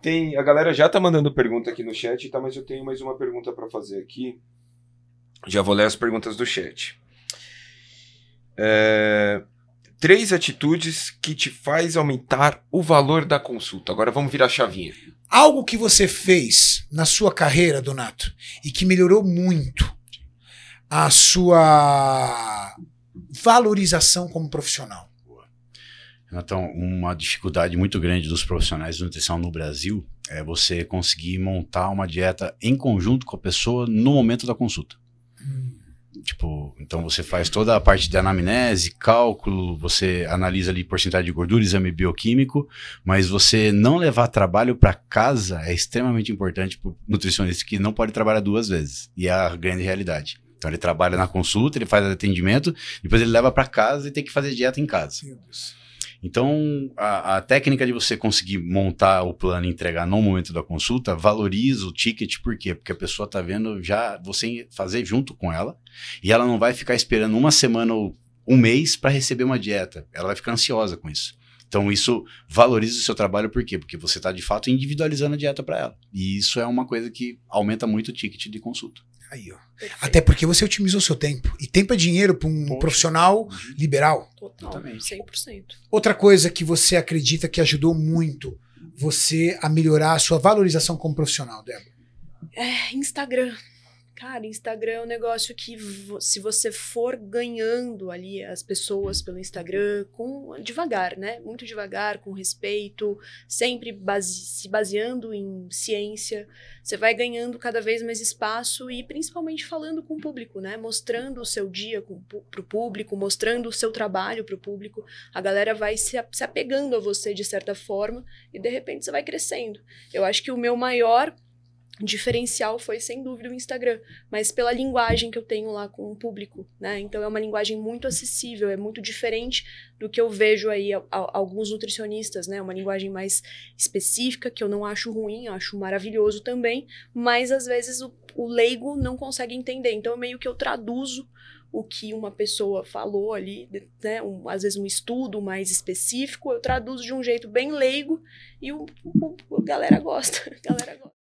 tem. A galera já tá mandando pergunta aqui no chat, tá? Mas eu tenho mais uma pergunta para fazer aqui. Já vou ler as perguntas do chat. É, três atitudes que te faz aumentar o valor da consulta. Agora vamos virar a chavinha. Algo que você fez na sua carreira, Donato, e que melhorou muito a sua valorização como profissional. Então, uma dificuldade muito grande dos profissionais de nutrição no Brasil é você conseguir montar uma dieta em conjunto com a pessoa no momento da consulta. Hum. Tipo, então você faz toda a parte de anamnese, cálculo, você analisa ali porcentagem de gordura, exame bioquímico, mas você não levar trabalho para casa é extremamente importante para o nutricionista que não pode trabalhar duas vezes. E é a grande realidade. Então ele trabalha na consulta, ele faz atendimento, depois ele leva para casa e tem que fazer dieta em casa. Meu Deus. Então, a, a, técnica de você conseguir montar o plano e entregar no momento da consulta valoriza o ticket, por quê? Porque a pessoa está vendo já você fazer junto com ela e ela não vai ficar esperando uma semana ou um mês para receber uma dieta. Ela vai ficar ansiosa com isso. Então, isso valoriza o seu trabalho, por quê? Porque você está de fato individualizando a dieta para ela. E isso é uma coisa que aumenta muito o ticket de consulta. Aí, ó. Até porque você otimizou seu tempo. E tempo é dinheiro para um Poxa. profissional uhum. liberal. Totalmente, 100%. Outra coisa que você acredita que ajudou muito você a melhorar a sua valorização como profissional, Débora? É, Instagram. Cara, Instagram é um negócio que se você for ganhando ali as pessoas pelo Instagram com devagar, né? Muito devagar, com respeito, sempre base, se baseando em ciência, você vai ganhando cada vez mais espaço e principalmente falando com o público, né? Mostrando o seu dia para o público, mostrando o seu trabalho para o público. A galera vai se, se apegando a você de certa forma e de repente você vai crescendo. Eu acho que o meu maior diferencial foi sem dúvida o Instagram, mas pela linguagem que eu tenho lá com o público, né? Então é uma linguagem muito acessível, é muito diferente do que eu vejo aí a, a, alguns nutricionistas, né? Uma linguagem mais específica que eu não acho ruim, acho maravilhoso também, mas às vezes o, o leigo não consegue entender. Então meio que eu traduzo o que uma pessoa falou ali, né? Um, às vezes um estudo mais específico, eu traduzo de um jeito bem leigo e o, o, o galera gosta, a galera gosta.